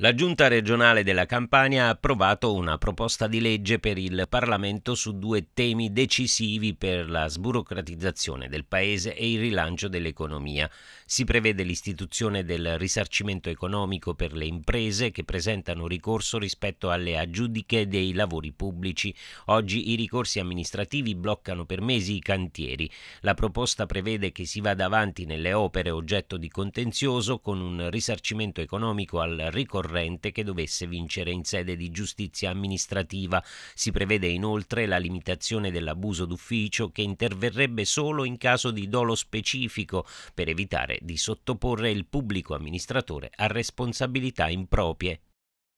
La Giunta regionale della Campania ha approvato una proposta di legge per il Parlamento su due temi decisivi per la sburocratizzazione del Paese e il rilancio dell'economia. Si prevede l'istituzione del risarcimento economico per le imprese che presentano ricorso rispetto alle aggiudiche dei lavori pubblici. Oggi i ricorsi amministrativi bloccano per mesi i cantieri. La proposta prevede che si vada avanti nelle opere oggetto di contenzioso con un risarcimento economico al ricorso ricorrente che dovesse vincere in sede di giustizia amministrativa. Si prevede inoltre la limitazione dell'abuso d'ufficio che interverrebbe solo in caso di dolo specifico per evitare di sottoporre il pubblico amministratore a responsabilità improprie.